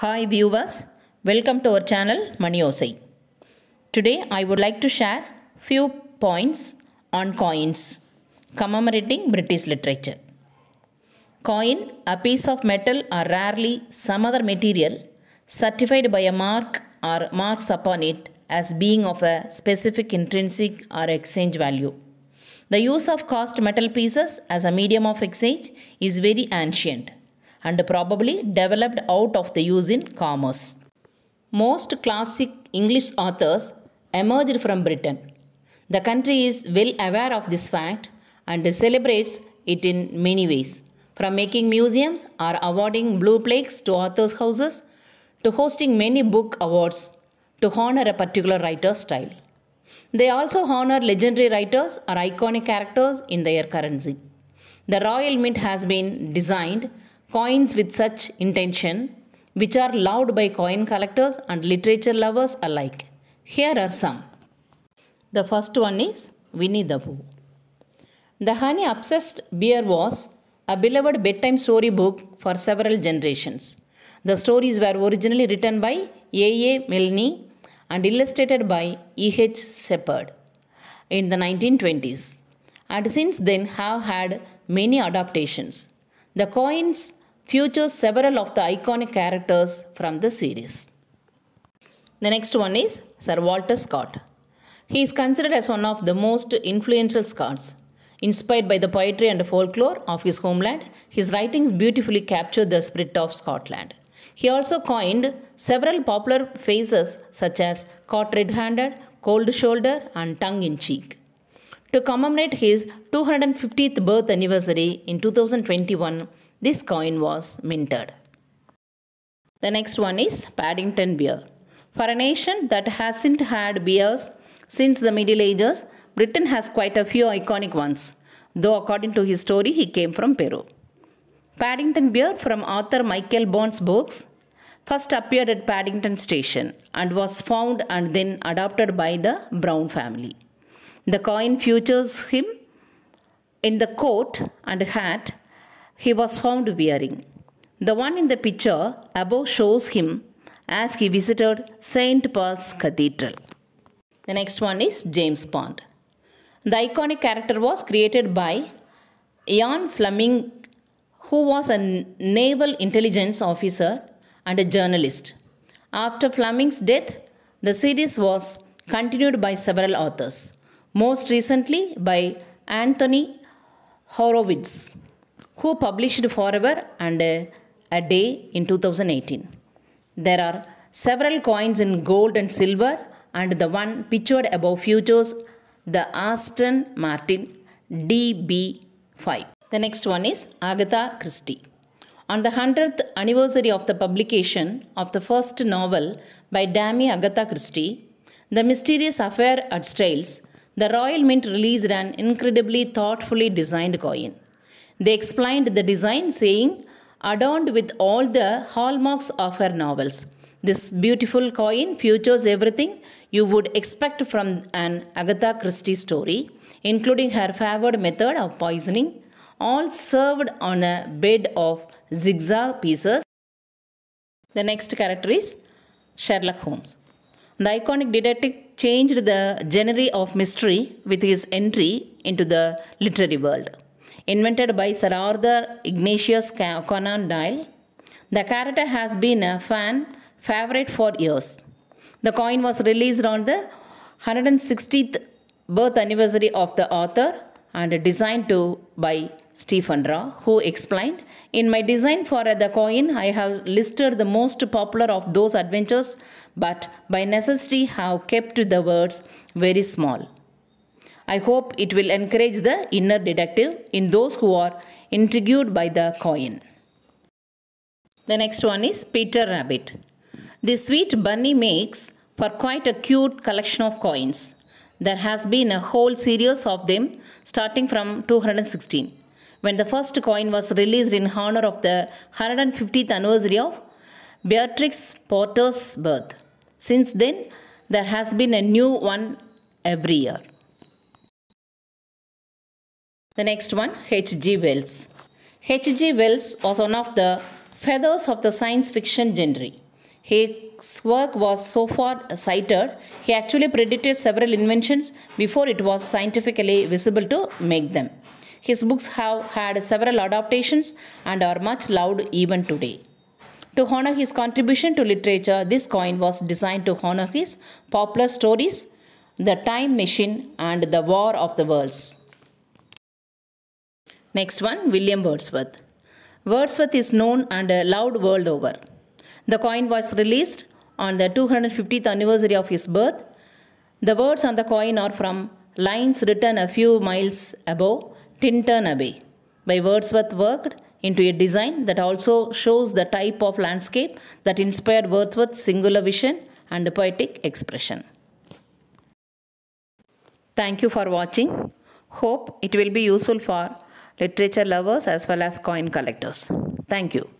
Hi viewers, welcome to our channel Maniosai. Today I would like to share few points on coins commemorating British literature. Coin, a piece of metal or rarely some other material certified by a mark or marks upon it as being of a specific intrinsic or exchange value. The use of cast metal pieces as a medium of exchange is very ancient and probably developed out of the use in commerce. Most classic English authors emerged from Britain. The country is well aware of this fact and celebrates it in many ways, from making museums or awarding blue plaques to authors' houses, to hosting many book awards to honor a particular writer's style. They also honor legendary writers or iconic characters in their currency. The royal mint has been designed coins with such intention, which are loved by coin collectors and literature lovers alike. Here are some. The first one is Winnie the Pooh. The honey obsessed bear was a beloved bedtime story book for several generations. The stories were originally written by A. A. Milne and illustrated by E. H. Shepard in the 1920s, and since then have had many adaptations. The coins features several of the iconic characters from the series. The next one is Sir Walter Scott. He is considered as one of the most influential Scots. Inspired by the poetry and folklore of his homeland, his writings beautifully capture the spirit of Scotland. He also coined several popular phrases such as caught red-handed, cold shoulder and tongue-in-cheek. To commemorate his 250th birth anniversary in 2021, this coin was minted. The next one is Paddington beer. For a nation that hasn't had beers since the Middle Ages, Britain has quite a few iconic ones, though according to his story, he came from Peru. Paddington beer from author Michael Bond's books first appeared at Paddington Station and was found and then adopted by the Brown family. The coin features him in the coat and hat he was found wearing. The one in the picture above shows him as he visited St. Paul's Cathedral. The next one is James Bond. The iconic character was created by Ian Fleming, who was a naval intelligence officer and a journalist. After Fleming's death, the series was continued by several authors, most recently by Anthony Horowitz who published Forever and A Day in 2018. There are several coins in gold and silver, and the one pictured above features the Aston Martin DB5. The next one is Agatha Christie. On the 100th anniversary of the publication of the first novel by Dami Agatha Christie, The Mysterious Affair at Styles, the Royal Mint released an incredibly thoughtfully designed coin. They explained the design, saying, adorned with all the hallmarks of her novels. This beautiful coin features everything you would expect from an Agatha Christie story, including her favored method of poisoning, all served on a bed of zigzag pieces. The next character is Sherlock Holmes. The iconic detective changed the genre of mystery with his entry into the literary world invented by Sir Arthur Ignatius Conan Doyle. The character has been a fan favorite for years. The coin was released on the 160th birth anniversary of the author and designed to by Stephen Ra, who explained, In my design for the coin, I have listed the most popular of those adventures, but by necessity have kept the words very small. I hope it will encourage the inner detective in those who are intrigued by the coin. The next one is Peter Rabbit. The sweet bunny makes for quite a cute collection of coins. There has been a whole series of them starting from 216 when the first coin was released in honor of the 150th anniversary of Beatrix Potter's birth. Since then, there has been a new one every year. The next one, H.G. Wells. H.G. Wells was one of the feathers of the science fiction genre. His work was so far cited, he actually predicted several inventions before it was scientifically visible to make them. His books have had several adaptations and are much loved even today. To honor his contribution to literature, this coin was designed to honor his popular stories, The Time Machine and The War of the Worlds. Next one, William Wordsworth. Wordsworth is known and loved world over. The coin was released on the 250th anniversary of his birth. The words on the coin are from lines written a few miles above Tintern Abbey by Wordsworth worked into a design that also shows the type of landscape that inspired Wordsworth's singular vision and poetic expression. Thank you for watching. Hope it will be useful for literature lovers as well as coin collectors. Thank you.